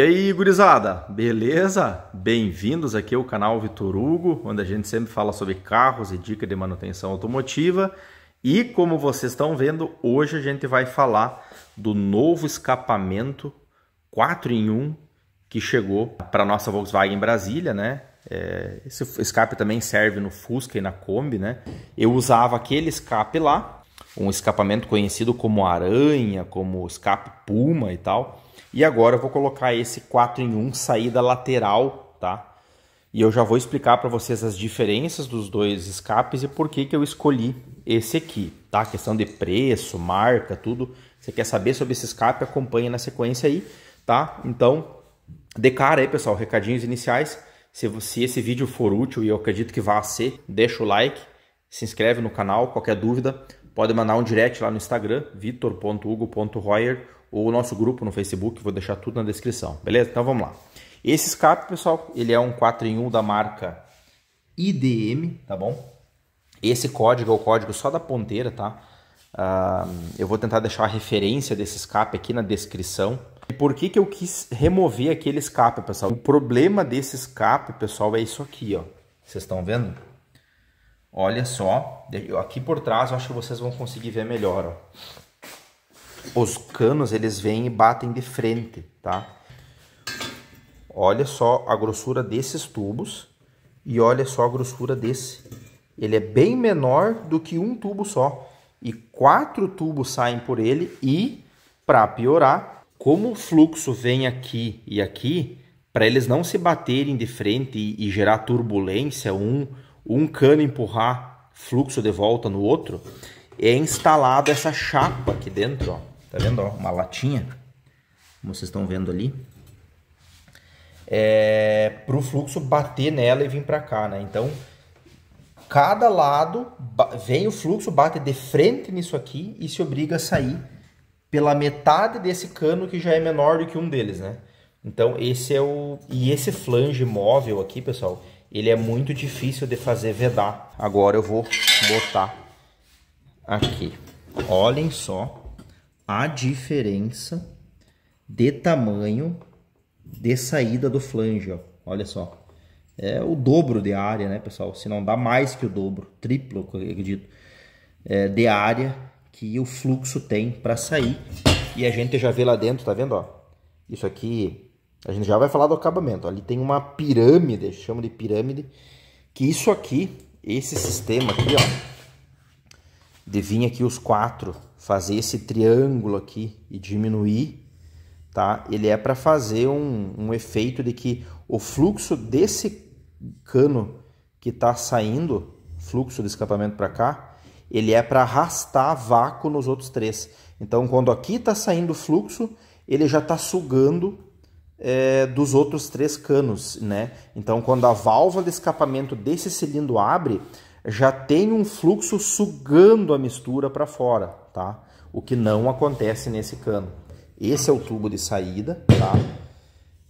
E aí, gurizada, beleza? Bem-vindos aqui ao canal Vitor Hugo, onde a gente sempre fala sobre carros e dica de manutenção automotiva. E como vocês estão vendo, hoje a gente vai falar do novo escapamento 4 em 1 que chegou para nossa Volkswagen Brasília, né? É, esse escape também serve no Fusca e na Kombi, né? Eu usava aquele escape lá, um escapamento conhecido como aranha, como escape puma e tal. E agora eu vou colocar esse 4 em 1 saída lateral, tá? E eu já vou explicar para vocês as diferenças dos dois escapes e por que, que eu escolhi esse aqui, tá? Questão de preço, marca, tudo. Você quer saber sobre esse escape, acompanha na sequência aí, tá? Então, de cara aí, pessoal, recadinhos iniciais. Se, se esse vídeo for útil, e eu acredito que vá ser, deixa o like, se inscreve no canal, qualquer dúvida, pode mandar um direct lá no Instagram, vitor.hugo.royer.com o nosso grupo no Facebook, vou deixar tudo na descrição, beleza? Então vamos lá. Esse escape, pessoal, ele é um 4 em 1 da marca IDM, tá bom? Esse código é o código só da ponteira, tá? Uh, eu vou tentar deixar a referência desse escape aqui na descrição. E por que, que eu quis remover aquele escape, pessoal? O problema desse escape, pessoal, é isso aqui, ó. Vocês estão vendo? Olha só. Aqui por trás, eu acho que vocês vão conseguir ver melhor, ó os canos eles vêm e batem de frente, tá? Olha só a grossura desses tubos e olha só a grossura desse. Ele é bem menor do que um tubo só e quatro tubos saem por ele e para piorar, como o fluxo vem aqui e aqui, para eles não se baterem de frente e, e gerar turbulência, um um cano empurrar fluxo de volta no outro, é instalada essa chapa aqui dentro, ó. Tá vendo? Ó, uma latinha, como vocês estão vendo ali. É, para o fluxo bater nela e vir para cá, né? Então, cada lado vem o fluxo, bate de frente nisso aqui e se obriga a sair pela metade desse cano que já é menor do que um deles, né? Então, esse é o... E esse flange móvel aqui, pessoal, ele é muito difícil de fazer vedar. Agora eu vou botar aqui. Olhem só a diferença de tamanho de saída do flange, ó. olha só. É o dobro de área, né, pessoal? Se não dá mais que o dobro, triplo, eu acredito, é, de área que o fluxo tem para sair. E a gente já vê lá dentro, tá vendo? Ó, isso aqui, a gente já vai falar do acabamento. Ali tem uma pirâmide, chama de pirâmide, que isso aqui, esse sistema aqui, ó, de aqui os quatro fazer esse triângulo aqui e diminuir, tá? Ele é para fazer um, um efeito de que o fluxo desse cano que está saindo, fluxo de escapamento para cá, ele é para arrastar vácuo nos outros três. Então, quando aqui está saindo fluxo, ele já está sugando é, dos outros três canos, né? Então, quando a válvula de escapamento desse cilindro abre, já tem um fluxo sugando a mistura para fora, tá? O que não acontece nesse cano. Esse é o tubo de saída, tá?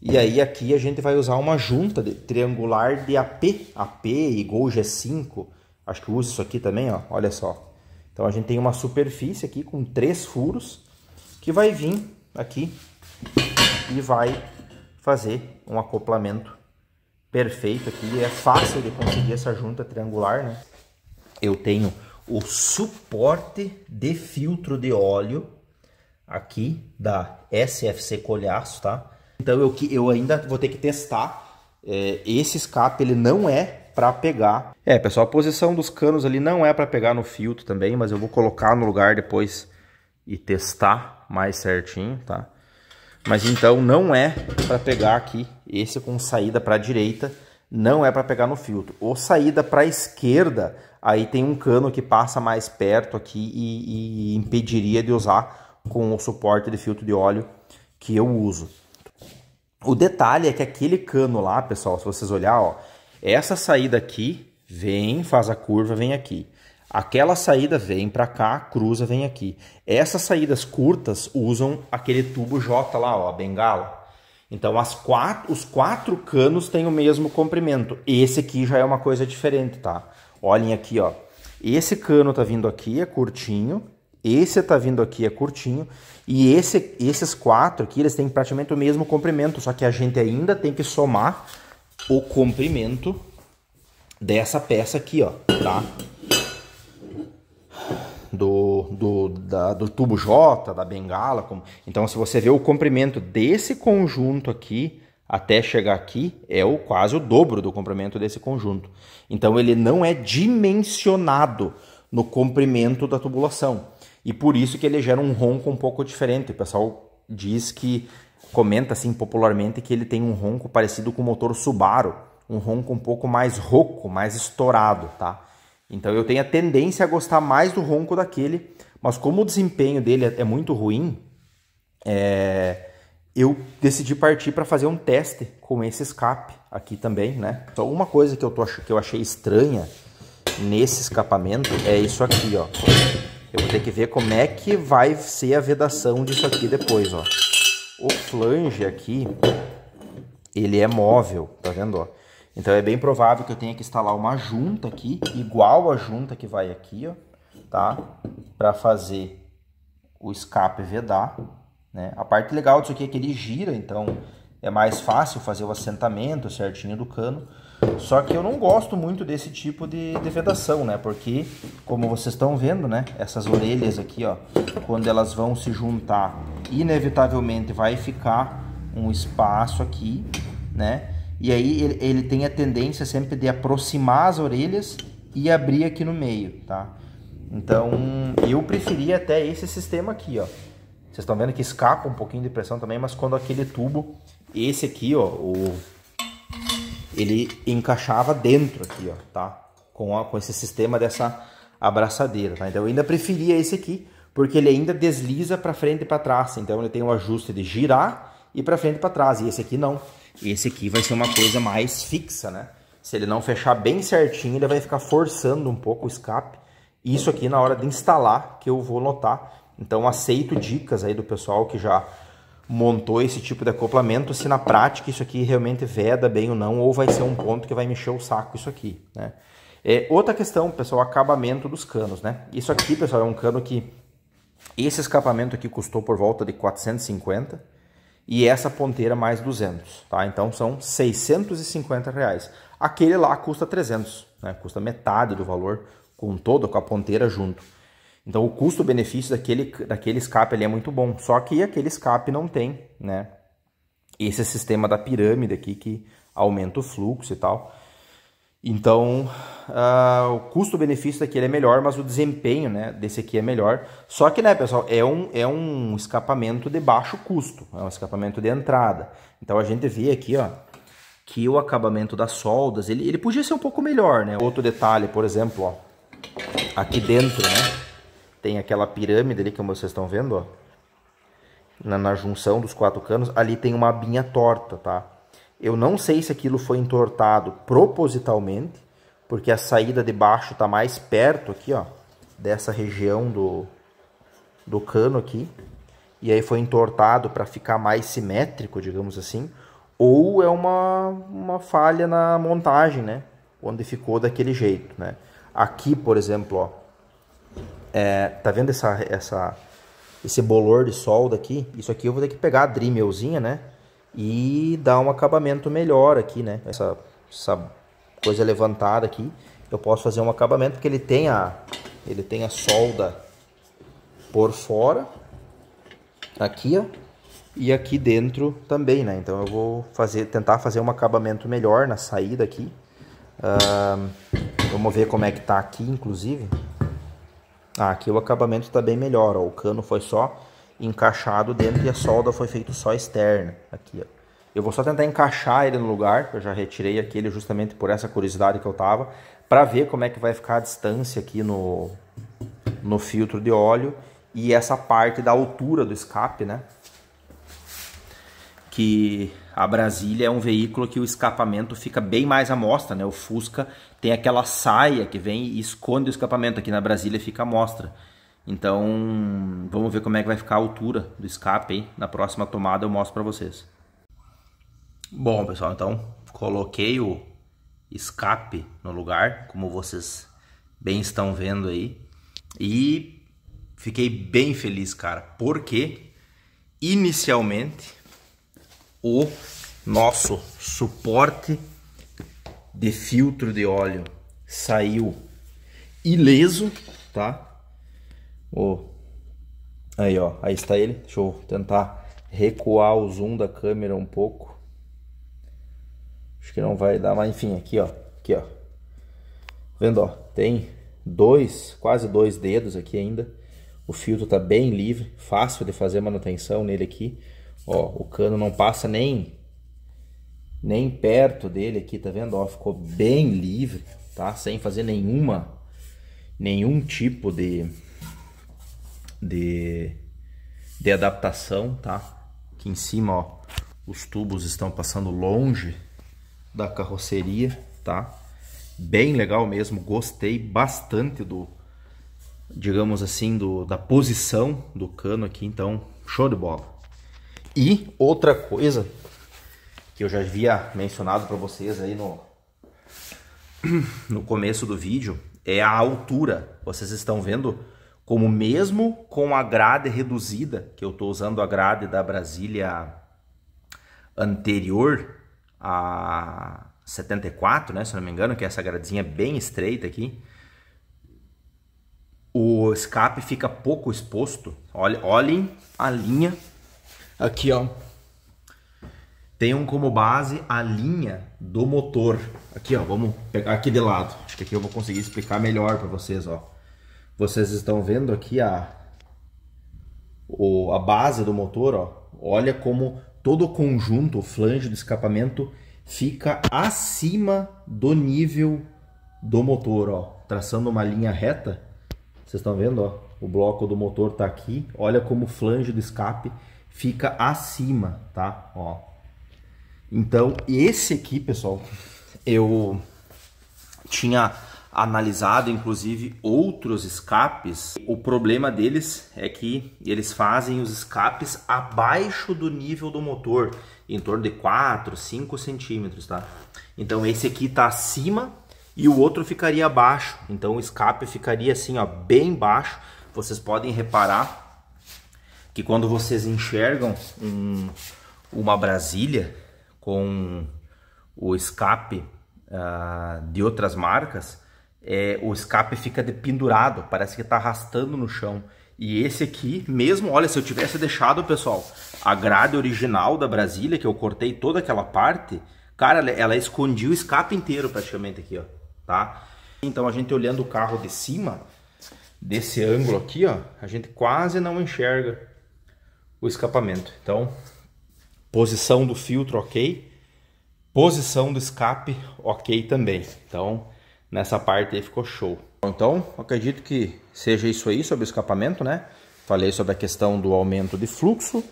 E aí aqui a gente vai usar uma junta de, triangular de AP, AP igual G5. Acho que usa isso aqui também, ó. Olha só. Então a gente tem uma superfície aqui com três furos que vai vir aqui e vai fazer um acoplamento perfeito aqui. É fácil de conseguir essa junta triangular, né? Eu tenho o suporte de filtro de óleo aqui da SFC Colhaço, tá? Então eu, eu ainda vou ter que testar. É, esse escape ele não é para pegar. É, pessoal, a posição dos canos ali não é para pegar no filtro também, mas eu vou colocar no lugar depois e testar mais certinho, tá? Mas então não é para pegar aqui esse com saída para direita, não é para pegar no filtro. Ou saída para esquerda, aí tem um cano que passa mais perto aqui e, e impediria de usar com o suporte de filtro de óleo que eu uso. O detalhe é que aquele cano lá, pessoal, se vocês olhar, ó, essa saída aqui vem, faz a curva, vem aqui. Aquela saída vem para cá, cruza, vem aqui. Essas saídas curtas usam aquele tubo J lá, ó, a bengala. Então as quatro, os quatro canos têm o mesmo comprimento. Esse aqui já é uma coisa diferente, tá? Olhem aqui, ó. Esse cano tá vindo aqui, é curtinho. Esse tá vindo aqui, é curtinho. E esse, esses quatro aqui, eles têm praticamente o mesmo comprimento, só que a gente ainda tem que somar o comprimento dessa peça aqui, ó, tá? Do, do, da, do tubo J, da bengala. Como... Então, se você ver o comprimento desse conjunto aqui, até chegar aqui é o, quase o dobro do comprimento desse conjunto. Então ele não é dimensionado no comprimento da tubulação. E por isso que ele gera um ronco um pouco diferente. O pessoal diz que comenta assim popularmente que ele tem um ronco parecido com o motor Subaru, um ronco um pouco mais rouco, mais estourado, tá? Então eu tenho a tendência a gostar mais do ronco daquele, mas como o desempenho dele é, é muito ruim, é, eu decidi partir para fazer um teste com esse escape aqui também, né? Só então, uma coisa que eu, tô, que eu achei estranha nesse escapamento é isso aqui, ó. Eu vou ter que ver como é que vai ser a vedação disso aqui depois, ó. O flange aqui, ele é móvel, tá vendo, ó? Então é bem provável que eu tenha que instalar uma junta aqui, igual a junta que vai aqui, ó, tá? Para fazer o escape vedar. Né? A parte legal disso aqui é que ele gira, então é mais fácil fazer o assentamento certinho do cano. Só que eu não gosto muito desse tipo de, de vedação, né? Porque, como vocês estão vendo, né? Essas orelhas aqui, ó, quando elas vão se juntar, inevitavelmente vai ficar um espaço aqui, né? E aí ele, ele tem a tendência sempre de aproximar as orelhas e abrir aqui no meio, tá? Então, eu preferia até esse sistema aqui, ó. Vocês estão vendo que escapa um pouquinho de pressão também, mas quando aquele tubo, esse aqui, ó, o, ele encaixava dentro aqui, ó, tá? Com, a, com esse sistema dessa abraçadeira, tá? Então eu ainda preferia esse aqui, porque ele ainda desliza para frente e para trás. Então ele tem o um ajuste de girar e para frente e para trás. E esse aqui não. Esse aqui vai ser uma coisa mais fixa, né? Se ele não fechar bem certinho, ele vai ficar forçando um pouco o escape. Isso aqui na hora de instalar que eu vou notar então aceito dicas aí do pessoal que já montou esse tipo de acoplamento, se na prática isso aqui realmente veda bem ou não, ou vai ser um ponto que vai mexer o saco isso aqui, né? É, outra questão, pessoal, acabamento dos canos, né? Isso aqui, pessoal, é um cano que... Esse escapamento aqui custou por volta de 450 e essa ponteira mais 200, tá? Então são 650 reais. Aquele lá custa 300, né? Custa metade do valor com todo, com a ponteira junto. Então o custo-benefício daquele, daquele escape é muito bom. Só que aquele escape não tem, né? Esse sistema da pirâmide aqui que aumenta o fluxo e tal. Então, uh, o custo-benefício daquele é melhor, mas o desempenho né, desse aqui é melhor. Só que, né, pessoal, é um, é um escapamento de baixo custo, é um escapamento de entrada. Então, a gente vê aqui ó, que o acabamento das soldas, ele, ele podia ser um pouco melhor, né? Outro detalhe, por exemplo, ó, aqui dentro, né? tem aquela pirâmide ali que vocês estão vendo, ó. Na, na, junção dos quatro canos, ali tem uma abinha torta, tá? Eu não sei se aquilo foi entortado propositalmente, porque a saída de baixo tá mais perto aqui, ó, dessa região do, do cano aqui. E aí foi entortado para ficar mais simétrico, digamos assim. Ou é uma, uma falha na montagem, né? Onde ficou daquele jeito, né? Aqui, por exemplo, ó, é, tá vendo essa, essa, esse bolor de solda aqui? Isso aqui eu vou ter que pegar a dremelzinha né? E dar um acabamento melhor aqui, né? Essa, essa coisa levantada aqui. Eu posso fazer um acabamento porque ele tem a, ele tem a solda por fora. Aqui, ó. E aqui dentro também, né? Então eu vou fazer, tentar fazer um acabamento melhor na saída aqui. Uh, vamos ver como é que tá aqui, inclusive aqui o acabamento está bem melhor, ó. o cano foi só encaixado dentro e a solda foi feita só externa. Aqui, ó. Eu vou só tentar encaixar ele no lugar, eu já retirei aquele justamente por essa curiosidade que eu tava, para ver como é que vai ficar a distância aqui no, no filtro de óleo e essa parte da altura do escape, né? que a Brasília é um veículo que o escapamento fica bem mais à mostra, né? O Fusca tem aquela saia que vem e esconde o escapamento. Aqui na Brasília fica à mostra. Então, vamos ver como é que vai ficar a altura do escape aí. Na próxima tomada eu mostro para vocês. Bom, pessoal, então coloquei o escape no lugar, como vocês bem estão vendo aí. E fiquei bem feliz, cara, porque inicialmente o nosso suporte de filtro de óleo saiu ileso, tá? O aí ó, aí está ele. Deixa eu tentar recuar o zoom da câmera um pouco. Acho que não vai dar, mas enfim, aqui ó, aqui ó. Vendo ó, tem dois, quase dois dedos aqui ainda. O filtro tá bem livre, fácil de fazer manutenção nele aqui. Ó, o cano não passa nem nem perto dele aqui, tá vendo? Ó, ficou bem livre, tá? Sem fazer nenhuma nenhum tipo de de de adaptação, tá? Aqui em cima, ó, os tubos estão passando longe da carroceria, tá? Bem legal mesmo, gostei bastante do digamos assim, do, da posição do cano aqui, então show de bola. E outra coisa que eu já havia mencionado para vocês aí no, no começo do vídeo é a altura. Vocês estão vendo como mesmo com a grade reduzida, que eu estou usando a grade da Brasília anterior a 74, né, se não me engano, que é essa gradezinha bem estreita aqui, o escape fica pouco exposto. Olhem a linha Aqui, ó. Tenham como base a linha do motor. Aqui, ó, vamos pegar aqui de lado. Acho que aqui eu vou conseguir explicar melhor para vocês, ó. Vocês estão vendo aqui a o, a base do motor, ó. Olha como todo o conjunto, o flange do escapamento fica acima do nível do motor, ó. Traçando uma linha reta. Vocês estão vendo, ó? O bloco do motor tá aqui. Olha como o flange do escape fica acima, tá? Ó. Então, esse aqui, pessoal, eu tinha analisado inclusive outros escapes. O problema deles é que eles fazem os escapes abaixo do nível do motor, em torno de 4, 5 centímetros, tá? Então esse aqui tá acima e o outro ficaria abaixo. Então o escape ficaria assim, ó, bem baixo. Vocês podem reparar que quando vocês enxergam um, uma Brasília com o escape uh, de outras marcas, é, o escape fica pendurado, parece que está arrastando no chão. E esse aqui, mesmo, olha, se eu tivesse deixado, pessoal, a grade original da Brasília, que eu cortei toda aquela parte, cara, ela escondia o escape inteiro praticamente aqui, ó, tá? Então a gente olhando o carro de cima, desse ângulo aqui, ó, a gente quase não enxerga o escapamento. Então, posição do filtro ok, posição do escape ok também. Então, nessa parte aí ficou show. Então, acredito que seja isso aí sobre o escapamento, né? Falei sobre a questão do aumento de fluxo,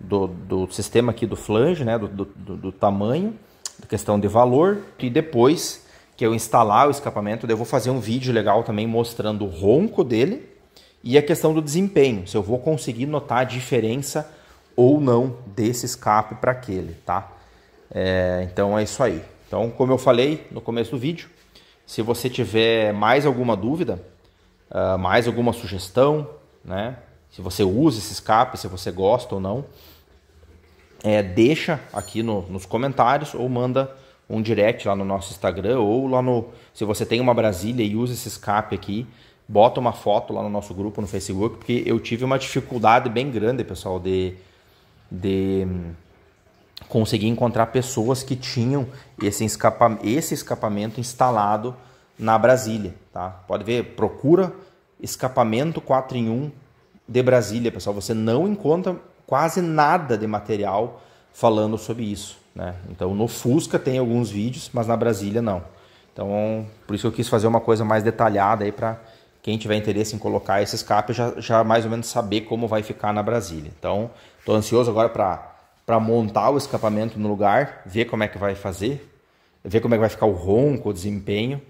do, do sistema aqui do flange, né? Do, do, do tamanho, da questão de valor. E depois que eu instalar o escapamento, eu vou fazer um vídeo legal também mostrando o ronco dele e a questão do desempenho, se eu vou conseguir notar a diferença ou não desse escape para aquele, tá? É, então é isso aí. Então, como eu falei no começo do vídeo, se você tiver mais alguma dúvida, uh, mais alguma sugestão, né? Se você usa esse escape, se você gosta ou não, é, deixa aqui no, nos comentários ou manda um direct lá no nosso Instagram ou lá no. Se você tem uma Brasília e usa esse escape aqui, bota uma foto lá no nosso grupo no Facebook, porque eu tive uma dificuldade bem grande, pessoal, de, de hum, conseguir encontrar pessoas que tinham esse, escapa, esse escapamento instalado na Brasília, tá? Pode ver, procura escapamento 4 em 1 de Brasília, pessoal. Você não encontra quase nada de material falando sobre isso, né? Então, no Fusca tem alguns vídeos, mas na Brasília não. Então, por isso que eu quis fazer uma coisa mais detalhada aí para quem tiver interesse em colocar esse escape já, já mais ou menos saber como vai ficar na Brasília. Então, estou ansioso agora para montar o escapamento no lugar, ver como é que vai fazer, ver como é que vai ficar o ronco, o desempenho.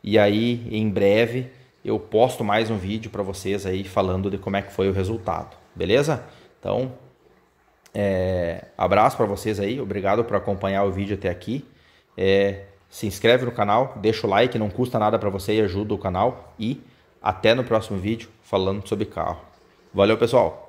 E aí, em breve, eu posto mais um vídeo para vocês aí falando de como é que foi o resultado, beleza? Então, é, abraço para vocês aí, obrigado por acompanhar o vídeo até aqui. É, se inscreve no canal, deixa o like, não custa nada para você e ajuda o canal. E até no próximo vídeo falando sobre carro. Valeu, pessoal!